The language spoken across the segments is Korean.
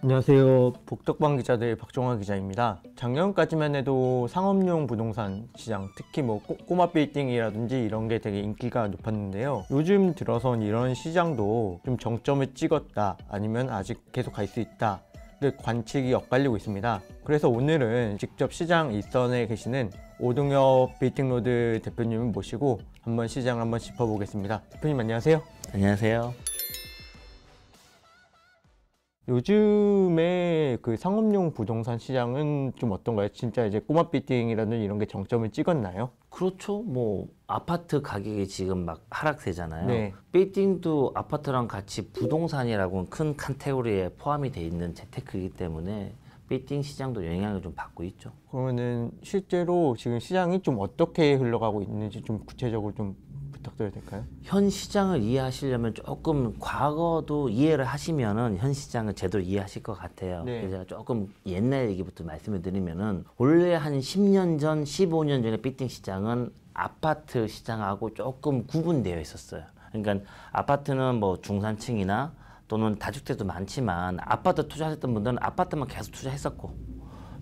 안녕하세요. 복덕방 기자들 박종화 기자입니다. 작년까지만 해도 상업용 부동산 시장, 특히 뭐 꼬, 마 빌딩이라든지 이런 게 되게 인기가 높았는데요. 요즘 들어선 이런 시장도 좀 정점을 찍었다, 아니면 아직 계속 갈 수 있다. 를 관측이 엇갈리고 있습니다. 그래서 오늘은 직접 시장 일선에 계시는 오동엽 빌딩로드 대표님을 모시고 한번 시장 을 한번 짚어보겠습니다. 대표님 안녕하세요. 안녕하세요. 요즘에 그 상업용 부동산 시장은 좀 어떤가요? 진짜 이제 꼬마 빌딩이라는 이런 게 정점을 찍었나요? 그렇죠. 뭐 아파트 가격이 지금 막 하락세잖아요. 네. 빌딩도 아파트랑 같이 부동산이라고큰 카테고리에 포함이 돼 있는 재테크이기 때문에 빌딩 시장도 영향을 좀 받고 있죠. 그러면은 실제로 지금 시장이 좀 어떻게 흘러가고 있는지 좀 구체적으로 좀 부탁드려도 될까요? 현 시장을 이해하시려면 조금 과거도 이해를 하시면은 현 시장을 제대로 이해하실 것 같아요. 네. 그래서 조금 옛날 얘기부터 말씀을 드리면은 원래 한 10년 전, 15년 전에 빌딩 시장은 아파트 시장하고 조금 구분되어 있었어요. 그러니까 아파트는 뭐 중산층이나 또는 다주택도 많지만 아파트 투자하셨던 분들은 아파트만 계속 투자했었고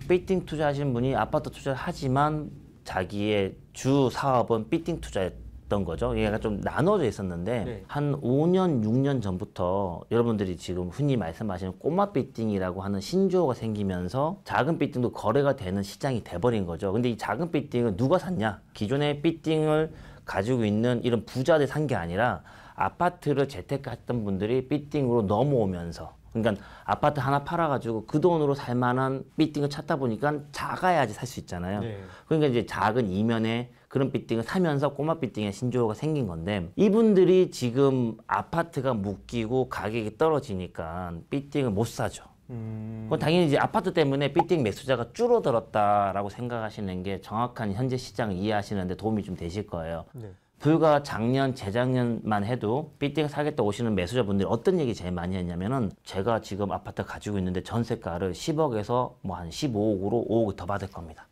빌딩 투자하시 분이 아파트 투자를 하지만 자기의 주 사업은 빌딩 투자에 있었던 거죠. 얘가 좀 나눠져 있었는데 네. 한 5년, 6년 전부터 여러분들이 지금 흔히 말씀하시는 꼬마 빌딩이라고 하는 신조어가 생기면서 작은 빌딩도 거래가 되는 시장이 돼버린 거죠. 근데 이 작은 빌딩은 누가 샀냐? 기존의 빌딩을 가지고 있는 이런 부자들 산 게 아니라 아파트를 재테크했던 분들이 빌딩으로 넘어오면서 그러니까 아파트 하나 팔아가지고 그 돈으로 살만한 빌딩을 찾다 보니까 작아야지 살 수 있잖아요. 네. 그러니까 이제 작은 이면에 그런 빌딩을 사면서 꼬마 빌딩의 신조어가 생긴 건데 이분들이 지금 아파트가 묶이고 가격이 떨어지니까 빌딩을 못 사죠. 음... 당연히 이제 아파트 때문에 빌딩 매수자가 줄어들었다라고 생각하시는 게 정확한 현재 시장을 이해하시는데 도움이 좀 되실 거예요. 네. 불과 작년, 재작년만 해도 빌딩 사겠다 오시는 매수자분들이 어떤 얘기 제일 많이 했냐면은 제가 지금 아파트 가지고 있는데 전세가를 10억에서 뭐 한 15억으로 5억 더 받을 겁니다.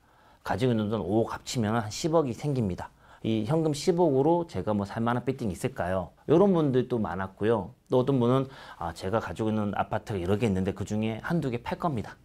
가지고 있는 돈 5억 합치면 한 10억이 생깁니다. 이 현금 10억으로 제가 뭐 살만한 빌딩 있을까요? 이런 분들도 많았고요. 또 어떤 분은 아, 제가 가지고 있는 아파트가 여러 개 있는데 그 중에 한두 개 팔 겁니다.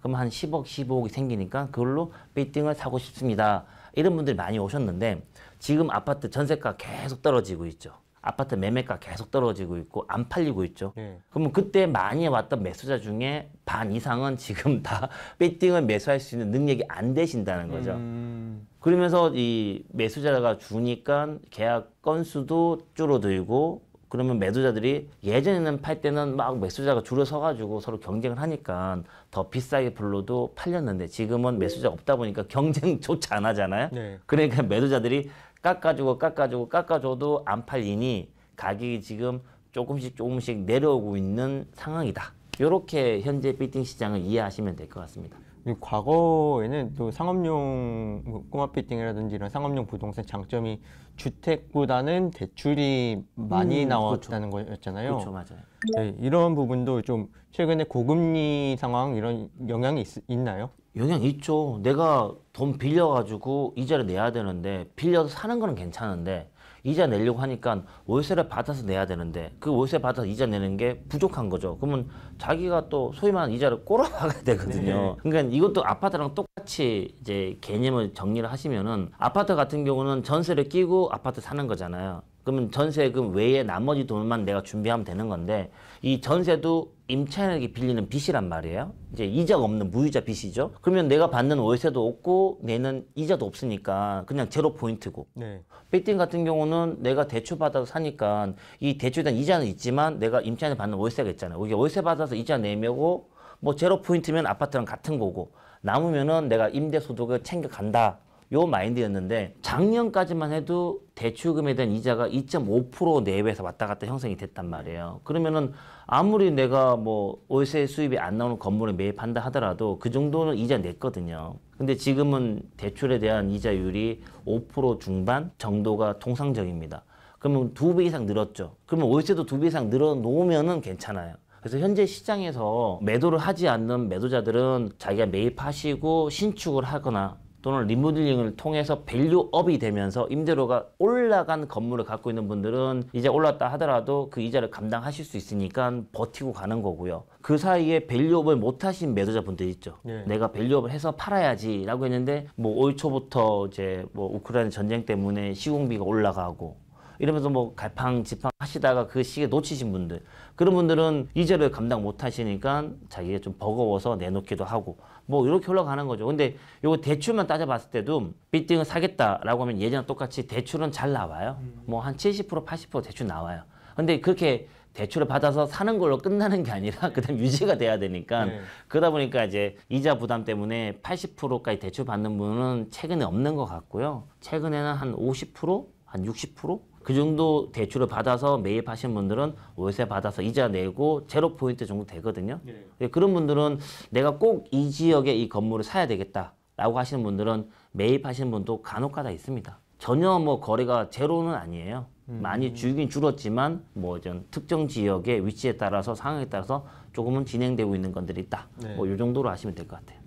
그럼 한 10억, 15억이 생기니까 그걸로 빌딩을 사고 싶습니다. 이런 분들이 많이 오셨는데 지금 아파트 전세가 계속 떨어지고 있죠. 아파트 매매가 계속 떨어지고 있고 안 팔리고 있죠. 예. 그러면 그때 많이 왔던 매수자 중에 반 이상은 지금 다 배팅을 매수할 수 있는 능력이 안 되신다는 거죠. 음... 그러면서 이 매수자가 주니까 계약 건수도 줄어들고 그러면 매도자들이 예전에는 팔 때는 막 매수자가 줄을 서가지고 서로 경쟁을 하니까 더 비싸게 불러도 팔렸는데 지금은 매수자 없다 보니까 경쟁조차 안 하잖아요. 네. 그러니까 매도자들이 깎아주고 깎아주고 깎아줘도 안 팔리니 가격이 지금 조금씩 조금씩 내려오고 있는 상황이다. 이렇게 현재 피팅 시장을 이해하시면 될 것 같습니다. 과거에는 또 상업용 꼬마 피팅이라든지 이런 상업용 부동산 장점이 주택보다는 대출이 많이 음, 나왔다는 그렇 거였잖아요. 그렇죠, 맞아요. 네, 이런 부분도 좀 최근에 고금리 상황 이런 영향이 있, 있나요? 영향 있죠. 내가 돈 빌려가지고 이자를 내야 되는데 빌려서 사는 거는 괜찮은데 이자 내려고 하니까 월세를 받아서 내야 되는데 그 월세 받아서 이자 내는 게 부족한 거죠. 그러면 자기가 또 소위 말하는 이자를 꼬라박아야 되거든요. 네. 그러니까 이것도 아파트랑 똑같이 이제 개념을 정리를 하시면은 아파트 같은 경우는 전세를 끼고 아파트 사는 거잖아요. 그러면 전세금 외에 나머지 돈만 내가 준비하면 되는 건데 이 전세도 임차인에게 빌리는 빚이란 말이에요. 이제 이자가 없는 무이자 빚이죠. 그러면 내가 받는 월세도 없고 내는 이자도 없으니까 그냥 제로 포인트고. 네. 빌딩 같은 경우는 내가 대출 받아서 사니까 이 대출에 대한 이자는 있지만 내가 임차인에 받는 월세가 있잖아요. 이게 월세 받아서 이자 내면고뭐 제로 포인트면 아파트랑 같은 거고 남으면은 내가 임대 소득을 챙겨 간다. 요 마인드였는데 작년까지만 해도 대출금에 대한 이자가 2.5% 내외에서 왔다 갔다 형성이 됐단 말이에요. 그러면은 아무리 내가 뭐 월세 수입이 안 나오는 건물에 매입한다 하더라도 그 정도는 이자 냈거든요. 근데 지금은 대출에 대한 이자율이 5% 중반 정도가 통상적입니다. 그러면 두 배 이상 늘었죠. 그러면 월세도 두 배 이상 늘어놓으면은 괜찮아요. 그래서 현재 시장에서 매도를 하지 않는 매도자들은 자기가 매입하시고 신축을 하거나 또는 리모델링을 통해서 밸류업이 되면서 임대료가 올라간 건물을 갖고 있는 분들은 이제 올랐다 하더라도 그 이자를 감당하실 수 있으니까 버티고 가는 거고요. 그 사이에 밸류업을 못 하신 매도자분들 있죠. 네. 내가 밸류업을 해서 팔아야지라고 했는데 뭐 올 초부터 이제 뭐 우크라이나 전쟁 때문에 시공비가 올라가고 이러면서 뭐 갈팡 지팡 하시다가 그 시기에 놓치신 분들 그런 분들은 이자를 감당 못 하시니까 자기가 좀 버거워서 내놓기도 하고 뭐 이렇게 올라가는 거죠. 근데 요거 대출만 따져봤을 때도 빌딩을 사겠다라고 하면 예전랑 똑같이 대출은 잘 나와요. 음. 뭐한70% 80% 대출 나와요. 근데 그렇게 대출을 받아서 사는 걸로 끝나는 게 아니라 그다음 유지가 돼야 되니까 네. 그러다 보니까 이제 이자 부담 때문에 80%까지 대출 받는 분은 최근에 없는 것 같고요. 최근에는 한 50%? 한 60%? 그 정도 대출을 받아서 매입하신 분들은 월세 받아서 이자 내고 제로 포인트 정도 되거든요. 네. 예, 그런 분들은 내가 꼭 이 지역에 이 건물을 사야 되겠다라고 하시는 분들은 매입하시는 분도 간혹가다 있습니다. 전혀 뭐 거래가 제로는 아니에요. 음. 많이 줄긴 줄었지만 뭐 전 특정 지역의 위치에 따라서 상황에 따라서 조금은 진행되고 있는 건들이 있다. 네. 뭐이 정도로 아시면 될 것 같아요.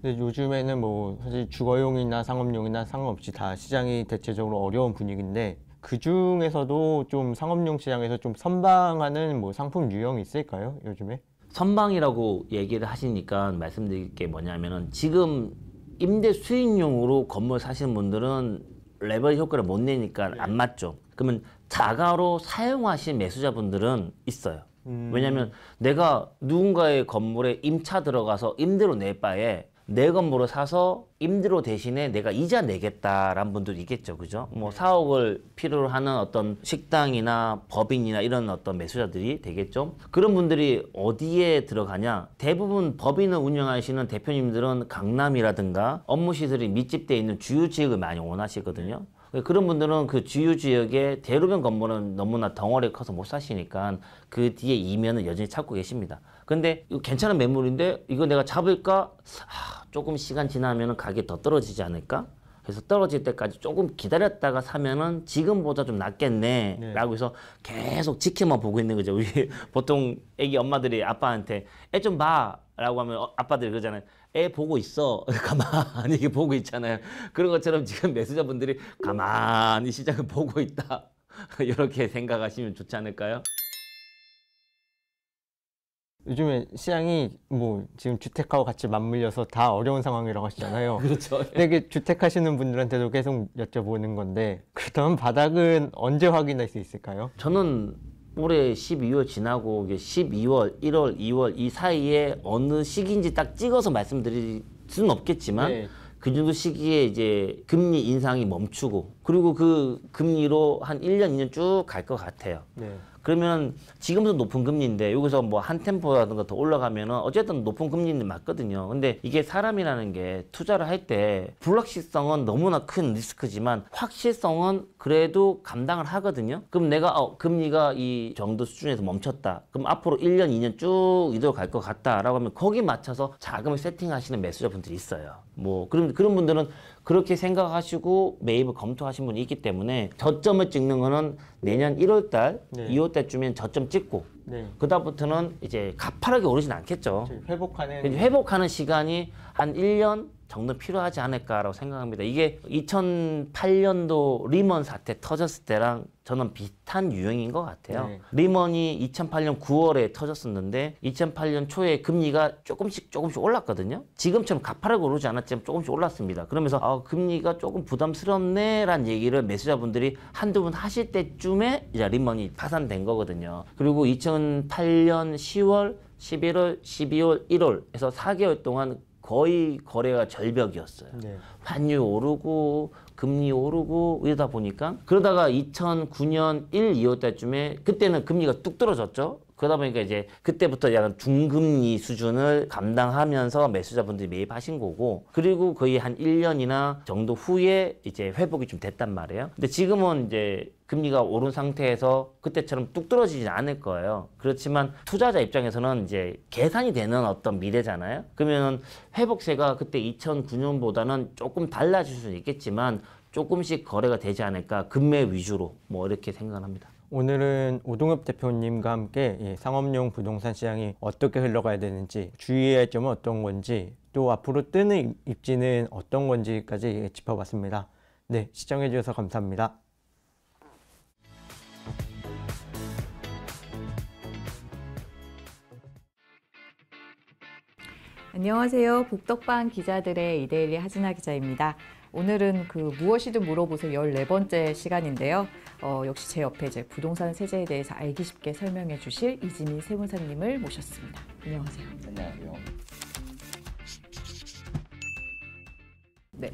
근데 요즘에는 뭐 사실 주거용이나 상업용이나 상관없이 다 시장이 대체적으로 어려운 분위기인데 그 중에서도 좀 상업용 시장에서 좀 선방하는 뭐 상품 유형이 있을까요? 요즘에? 선방이라고 얘기를 하시니까 말씀드릴 게 뭐냐면은 지금 임대 수익용으로 건물 사시는 분들은 레버리 효과를 못 내니까 네. 안 맞죠. 그러면 자가로 사용하신 매수자분들은 있어요. 음. 왜냐면 내가 누군가의 건물에 임차 들어가서 임대로 내 바에 내 건물을 사서 임대료 대신에 내가 이자 내겠다라는 분들도 있겠죠. 그죠? 뭐 4억을 필요로 하는 어떤 식당이나 법인이나 이런 어떤 매수자들이 되겠죠. 그런 분들이 어디에 들어가냐? 대부분 법인을 운영하시는 대표님들은 강남이라든가 업무 시설이 밀집되어 있는 주요 지역을 많이 원하시거든요. 그런 분들은 그 주유 지역에 대로변 건물은 너무나 덩어리 커서 못 사시니까 그 뒤에 이면을 여전히 찾고 계십니다. 근데 이거 괜찮은 매물인데 이거 내가 잡을까? 아, 조금 시간 지나면 가격이 더 떨어지지 않을까? 그래서 떨어질 때까지 조금 기다렸다가 사면은 지금보다 좀 낫겠네. 네. 라고 해서 계속 지켜만 보고 있는 거죠. 우리 보통 애기 엄마들이 아빠한테 애 좀 봐. 라고 하면 어, 아빠들이 그러잖아요. 애 보고 있어. 가만히 보고 있잖아요. 그런 것처럼 지금 매수자분들이 가만히 시장을 보고 있다. 이렇게 생각하시면 좋지 않을까요? 요즘에 시장이 뭐 지금 주택하고 같이 맞물려서 다 어려운 상황이라고 하시잖아요. 그렇죠. 되게 주택 하시는 분들한테도 계속 여쭤보는 건데 그렇다면 바닥은 언제 확인할 수 있을까요? 저는 올해 12월 지나고 12월, 1월, 2월 이 사이에 어느 시기인지 딱 찍어서 말씀드릴 수는 없겠지만 네. 그 정도 시기에 이제 금리 인상이 멈추고 그리고 그 금리로 한 1년, 2년 쭉 갈 것 같아요. 네. 그러면 지금도 높은 금리인데 여기서 뭐 한 템포라든가 더올라가면 어쨌든 높은 금리는 맞거든요. 근데 이게 사람이라는 게 투자를 할 때 불확실성은 너무나 큰 리스크지만 확실성은 그래도 감당을 하거든요. 그럼 내가 어, 금리가 이 정도 수준에서 멈췄다. 그럼 앞으로 1년, 2년 쭉 이대로 갈 것 같다라고 하면 거기 맞춰서 자금을 세팅하시는 매수자분들이 있어요. 뭐 그럼 그런 분들은 그렇게 생각하시고 매입을 검토하신 분이 있기 때문에 저점을 찍는 거는 내년 1월 달, 네. 2월 달쯤엔 저점 찍고 네. 그다음부터는 이제 가파르게 오르진 않겠죠. 회복하는 회복하는 시간이 한 1년 정도 필요하지 않을까라고 생각합니다. 이게 2008년도 리먼 사태 터졌을 때랑 저는 비슷한 유형인 것 같아요. 네. 리먼이 2008년 9월에 터졌었는데 2008년 초에 금리가 조금씩 조금씩 올랐거든요. 지금처럼 가파르게 오르지 않았지만 조금씩 올랐습니다. 그러면서 아, 금리가 조금 부담스럽네라는 얘기를 매수자분들이 한두 분 하실 때쯤에 이제 리먼이 파산된 거거든요. 그리고 2008년 10월 11월, 12월, 1월에서 4개월 동안 거의 거래가 절벽이었어요. 네. 환율 오르고 금리 오르고 이러다 보니까 그러다가 2009년 1, 2월 달쯤에 그때는 금리가 뚝 떨어졌죠. 그러다 보니까 이제 그때부터 약간 중금리 수준을 감당하면서 매수자분들이 매입하신 거고 그리고 거의 한 1년이나 정도 후에 이제 회복이 좀 됐단 말이에요. 근데 지금은 이제 금리가 오른 상태에서 그때처럼 뚝 떨어지진 않을 거예요. 그렇지만 투자자 입장에서는 이제 계산이 되는 어떤 미래잖아요. 그러면 회복세가 그때 2009년보다는 조금 달라질 수는 있겠지만 조금씩 거래가 되지 않을까. 금매 위주로 뭐 이렇게 생각합니다. 오늘은 오동엽 대표님과 함께 상업용 부동산 시장이 어떻게 흘러가야 되는지 주의해야 할 점은 어떤 건지 또 앞으로 뜨는 입지는 어떤 건지까지 짚어봤습니다. 네, 시청해주셔서 감사합니다. 안녕하세요. 북덕방 기자들의 이데일리 하진아 기자입니다. 오늘은 그 무엇이든 물어보세요 열네 번째 시간인데요. 어, 역시 제 옆에 제 부동산 세제에 대해서 알기 쉽게 설명해 주실 이지미 세무사님을 모셨습니다. 안녕하세요. 안녕하세요. 네.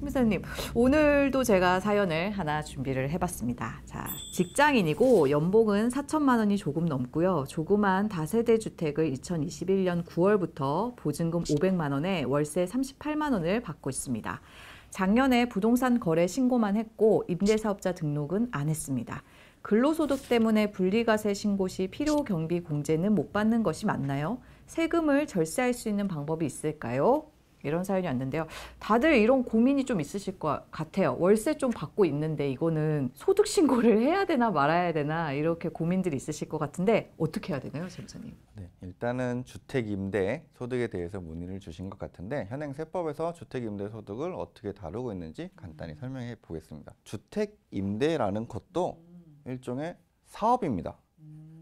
세무사님, 오늘도 제가 사연을 하나 준비를 해봤습니다. 자, 직장인이고 연봉은 4천만 원이 조금 넘고요. 조그만 다세대 주택을 2021년 9월부터 보증금 500만 원에 월세 38만 원을 받고 있습니다. 작년에 부동산 거래 신고만 했고 임대사업자 등록은 안 했습니다. 근로소득 때문에 분리과세 신고 시 필요 경비 공제는 못 받는 것이 맞나요? 세금을 절세할 수 있는 방법이 있을까요? 이런 사연이었는데요. 다들 이런 고민이 좀 있으실 것 같아요. 월세 좀 받고 있는데 이거는 소득 신고를 해야 되나 말아야 되나 이렇게 고민들이 있으실 것 같은데 어떻게 해야 되나요, 선생님? 네, 일단은 주택 임대 소득에 대해서 문의를 주신 것 같은데 현행 세법에서 주택 임대 소득을 어떻게 다루고 있는지 간단히 설명해 보겠습니다. 주택 임대라는 것도 일종의 사업입니다.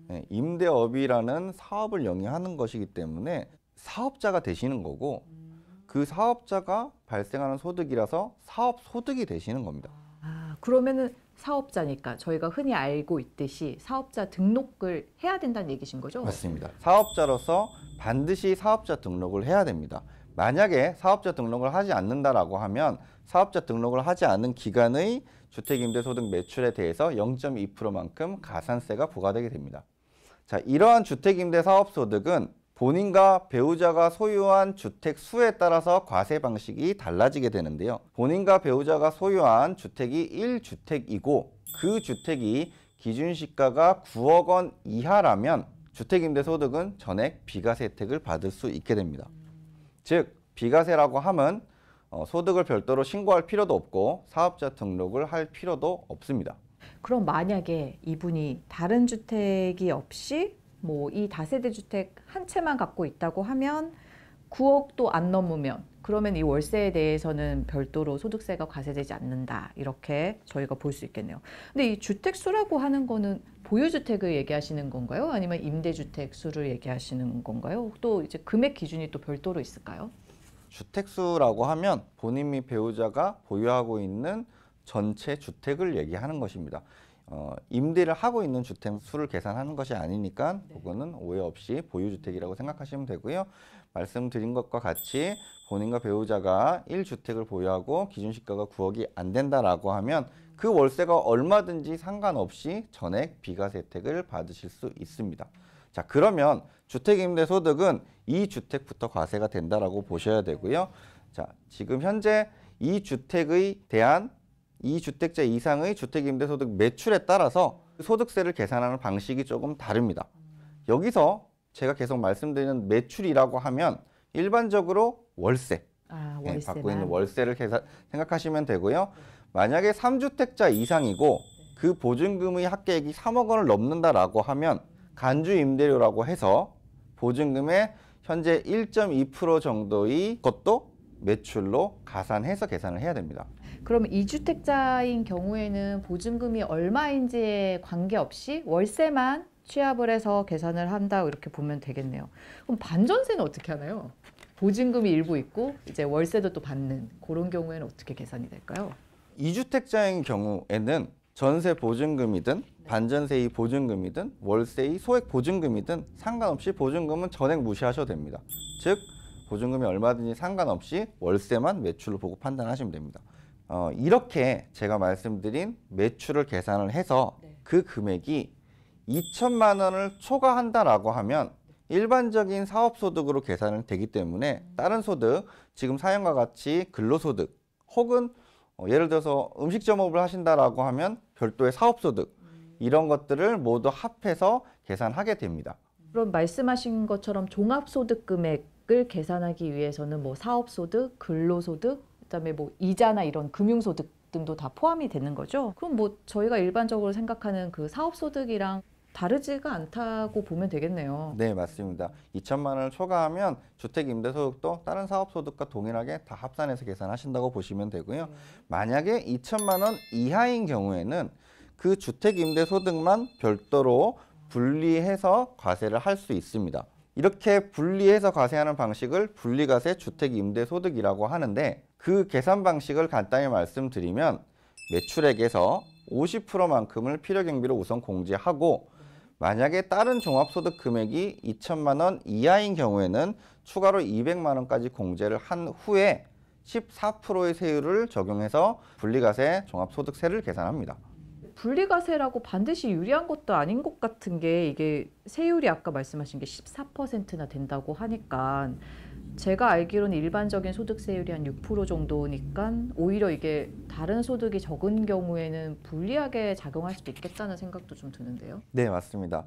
네, 임대업이라는 사업을 영위하는 것이기 때문에 사업자가 되시는 거고 그 사업자가 발생하는 소득이라서 사업 소득이 되시는 겁니다. 아, 그러면은 사업자니까 저희가 흔히 알고 있듯이 사업자 등록을 해야 된다는 얘기신 거죠? 맞습니다. 사업자로서 반드시 사업자 등록을 해야 됩니다. 만약에 사업자 등록을 하지 않는다라고 하면 사업자 등록을 하지 않은 기간의 주택임대소득 매출에 대해서 0.2%만큼 가산세가 부과되게 됩니다. 자, 이러한 주택임대사업소득은 본인과 배우자가 소유한 주택 수에 따라서 과세 방식이 달라지게 되는데요. 본인과 배우자가 소유한 주택이 1주택이고 그 주택이 기준시가가 9억 원 이하라면 주택임대소득은 전액 비과세 혜택을 받을 수 있게 됩니다. 즉 비과세라고 함은 어, 소득을 별도로 신고할 필요도 없고 사업자 등록을 할 필요도 없습니다. 그럼 만약에 이분이 다른 주택이 없이 뭐이 다세대 주택 한 채만 갖고 있다고 하면 9억도 안 넘으면 그러면 이 월세에 대해서는 별도로 소득세가 과세되지 않는다. 이렇게 저희가 볼 수 있겠네요. 근데 이 주택 수라고 하는 거는 보유주택을 얘기하시는 건가요? 아니면 임대주택 수를 얘기하시는 건가요? 또 이제 금액 기준이 또 별도로 있을까요? 주택 수라고 하면 본인 및 배우자가 보유하고 있는 전체 주택을 얘기하는 것입니다. 어, 임대를 하고 있는 주택 수를 계산하는 것이 아니니까 네. 그거는 오해 없이 보유주택이라고 생각하시면 되고요. 말씀드린 것과 같이 본인과 배우자가 1주택을 보유하고 기준시가가 9억이 안 된다라고 하면 그 월세가 얼마든지 상관없이 전액 비과세 혜택을 받으실 수 있습니다. 자 그러면 주택임대소득은 이 주택부터 과세가 된다라고 보셔야 되고요. 자 지금 현재 이 주택에 대한 이 주택자 이상의 주택임대소득 매출에 따라서 소득세를 계산하는 방식이 조금 다릅니다. 여기서 제가 계속 말씀드리는 매출이라고 하면 일반적으로 월세, 아, 네, 받고 있는 월세를 계산, 생각하시면 되고요. 만약에 삼주택자 이상이고 그 보증금의 합계액이 3억 원을 넘는다라고 하면 간주 임대료라고 해서 보증금의 현재 1.2% 정도의 것도 매출로 가산해서 계산을 해야 됩니다. 그럼 이주택자인 경우에는 보증금이 얼마인지에 관계없이 월세만 취합을 해서 계산을 한다 이렇게 보면 되겠네요. 그럼 반전세는 어떻게 하나요? 보증금이 일부 있고 이제 월세도 또 받는 그런 경우에는 어떻게 계산이 될까요? 이주택자인 경우에는 전세 보증금이든 네. 반전세의 보증금이든 월세의 소액 보증금이든 상관없이 보증금은 전액 무시하셔도 됩니다. 즉 보증금이 얼마든지 상관없이 월세만 매출로 보고 판단하시면 됩니다. 어, 이렇게 제가 말씀드린 매출을 계산을 해서 네. 그 금액이 2천만 원을 초과한다라고 하면 일반적인 사업소득으로 계산을 되기 때문에 음. 다른 소득, 지금 사연과 같이 근로소득 혹은 어, 예를 들어서 음식점업을 하신다라고 하면 별도의 사업소득 음. 이런 것들을 모두 합해서 계산하게 됩니다. 그럼 말씀하신 것처럼 종합소득 금액을 계산하기 위해서는 뭐 사업소득, 근로소득, 그다음에 뭐 이자나 이런 금융소득 등도 다 포함이 되는 거죠. 그럼 뭐 저희가 일반적으로 생각하는 그 사업소득이랑 다르지가 않다고 보면 되겠네요. 네, 맞습니다. 2천만 원을 초과하면 주택임대소득도 다른 사업소득과 동일하게 다 합산해서 계산하신다고 보시면 되고요. 음. 만약에 2천만 원 이하인 경우에는 그 주택임대소득만 별도로 분리해서 과세를 할 수 있습니다. 이렇게 분리해서 과세하는 방식을 분리과세 주택임대소득이라고 하는데 그 계산 방식을 간단히 말씀드리면 매출액에서 50%만큼을 필요경비로 우선 공제하고 만약에 다른 종합소득 금액이 2천만 원 이하인 경우에는 추가로 200만 원까지 공제를 한 후에 14%의 세율을 적용해서 분리과세 종합소득세를 계산합니다. 분리가세라고 반드시 유리한 것도 아닌 것 같은 게 이게 세율이 아까 말씀하신 게 14%나 된다고 하니까 제가 알기로는 일반적인 소득세율이 한 6% 정도니까 오히려 이게 다른 소득이 적은 경우에는 불리하게 작용할 수도 있겠다는 생각도 좀 드는데요. 네, 맞습니다.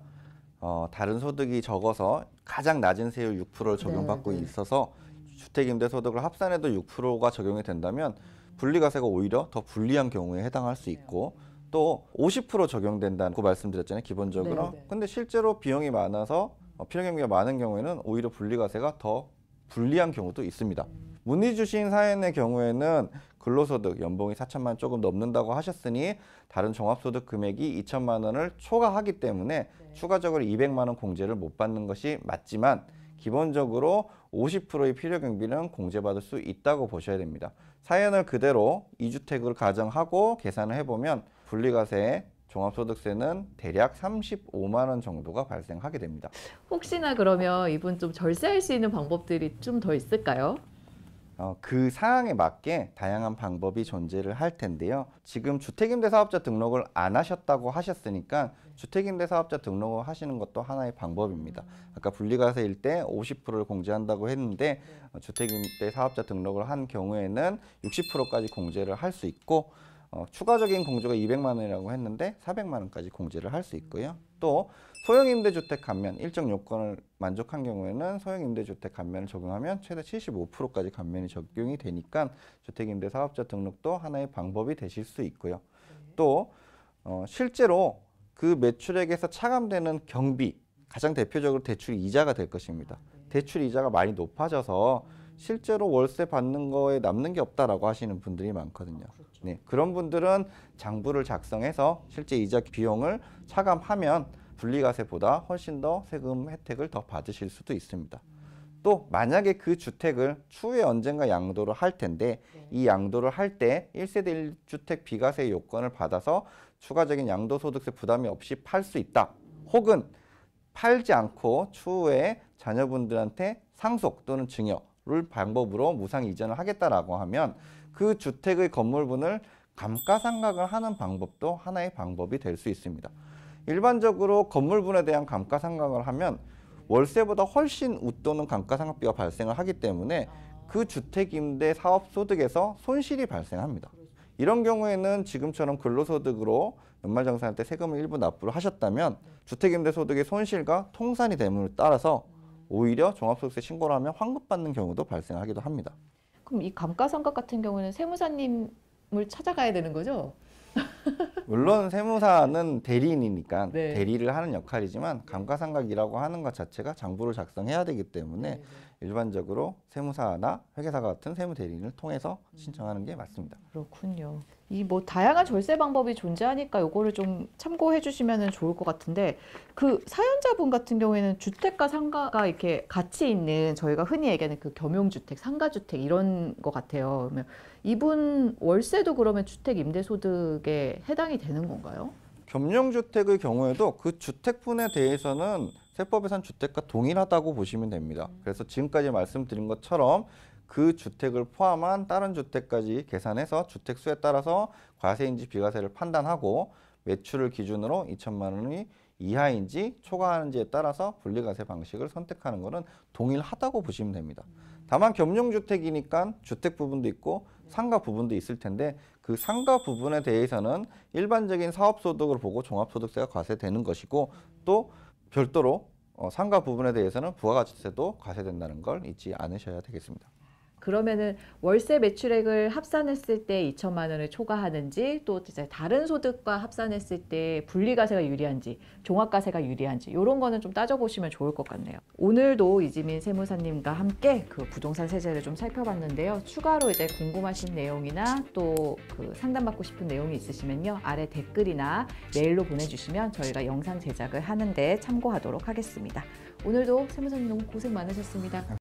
어, 다른 소득이 적어서 가장 낮은 세율 6%를 적용받고 네, 네. 있어서 주택임대소득을 합산해도 6%가 적용이 된다면 분리과세가 오히려 더 불리한 경우에 해당할 수 있고 또 50% 적용된다고 그 말씀드렸잖아요, 기본적으로. 네, 네, 근데 실제로 비용이 많아서 어, 필요 경비가 많은 경우에는 오히려 분리과세가 더 불리한 경우도 있습니다. 문의 주신 사연의 경우에는 근로소득 연봉이 4천만 조금 넘는다고 하셨으니 다른 종합소득 금액이 2천만 원을 초과하기 때문에 네. 추가적으로 200만 원 공제를 못 받는 것이 맞지만 기본적으로 50%의 필요 경비는 공제받을 수 있다고 보셔야 됩니다. 사연을 그대로 이주택을 가정하고 계산을 해보면 분리과세 종합소득세는 대략 35만 원 정도가 발생하게 됩니다. 혹시나 그러면 이분 좀 절세할 수 있는 방법들이 좀 더 있을까요? 어, 그 상황에 맞게 다양한 방법이 존재를 할 텐데요. 지금 주택임대 사업자 등록을 안 하셨다고 하셨으니까 주택임대 사업자 등록을 하시는 것도 하나의 방법입니다. 아까 분리과세일 때 50%를 공제한다고 했는데 주택임대 사업자 등록을 한 경우에는 60%까지 공제를 할 수 있고 어, 추가적인 공제가 200만 원이라고 했는데 400만 원까지 공제를 할 수 있고요. 또 소형 임대주택 감면 일정 요건을 만족한 경우에는 소형 임대주택 감면을 적용하면 최대 75%까지 감면이 적용이 되니까 주택임대 사업자 등록도 하나의 방법이 되실 수 있고요. 네. 또 어, 실제로 그 매출액에서 차감되는 경비 가장 대표적으로 대출 이자가 될 것입니다. 아, 네. 대출 이자가 많이 높아져서 음. 실제로 월세 받는 거에 남는 게 없다라고 하시는 분들이 많거든요. 아, 그렇죠. 네, 그런 분들은 장부를 작성해서 실제 이자 비용을 차감하면 분리가세보다 훨씬 더 세금 혜택을 더 받으실 수도 있습니다. 또 만약에 그 주택을 추후에 언젠가 양도를 할 텐데 네. 이 양도를 할 때 1세대 1주택 비과세 요건을 받아서 추가적인 양도소득세 부담이 없이 팔 수 있다. 혹은 팔지 않고 추후에 자녀분들한테 상속 또는 증여 를 방법으로 무상 이전을 하겠다라고 하면 그 주택의 건물분을 감가상각을 하는 방법도 하나의 방법이 될 수 있습니다. 일반적으로 건물분에 대한 감가상각을 하면 월세보다 훨씬 웃도는 감가상각비가 발생을 하기 때문에 그 주택임대 사업소득에서 손실이 발생합니다. 이런 경우에는 지금처럼 근로소득으로 연말정산할 때 세금을 일부 납부를 하셨다면 주택임대소득의 손실과 통산이 됨을 따라서 오히려 종합소득세 신고를 하면 환급받는 경우도 발생하기도 합니다. 그럼 이 감가상각 같은 경우는 세무사님을 찾아가야 되는 거죠? 물론 세무사는 대리인이니까 네. 대리를 하는 역할이지만 감가상각이라고 하는 것 자체가 장부를 작성해야 되기 때문에 네, 네. 일반적으로 세무사나 회계사가 같은 세무 대리인을 통해서 신청하는 게 맞습니다. 그렇군요. 이 뭐 다양한 절세 방법이 존재하니까 요거를 좀 참고해 주시면 좋을 것 같은데 그 사연자분 같은 경우에는 주택과 상가가 이렇게 같이 있는 저희가 흔히 얘기하는 그 겸용주택, 상가주택 이런 것 같아요. 그러면 이분 월세도 그러면 주택 임대소득에 해당이 되는 건가요? 겸용주택의 경우에도 그 주택분에 대해서는 세법에선 주택과 동일하다고 보시면 됩니다. 음. 그래서 지금까지 말씀드린 것처럼 그 주택을 포함한 다른 주택까지 계산해서 주택 수에 따라서 과세인지 비과세를 판단하고 매출을 기준으로 2천만 원이 이하인지 초과하는지에 따라서 분리과세 방식을 선택하는 것은 동일하다고 보시면 됩니다. 음. 다만 겸용주택이니까 주택 부분도 있고 상가 부분도 있을 텐데 그 상가 부분에 대해서는 일반적인 사업소득을 보고 종합소득세가 과세되는 것이고 또 별도로 어, 상가 부분에 대해서는 부가가치세도 과세된다는 걸 잊지 않으셔야 되겠습니다. 그러면은 월세 매출액을 합산했을 때 2천만 원을 초과하는지 또 이제 다른 소득과 합산했을 때 분리과세가 유리한지 종합과세가 유리한지 이런 거는 좀 따져보시면 좋을 것 같네요. 오늘도 이지민 세무사님과 함께 그 부동산 세제를 좀 살펴봤는데요. 추가로 이제 궁금하신 내용이나 또 그 상담받고 싶은 내용이 있으시면요. 아래 댓글이나 메일로 보내주시면 저희가 영상 제작을 하는데 참고하도록 하겠습니다. 오늘도 세무사님 너무 고생 많으셨습니다.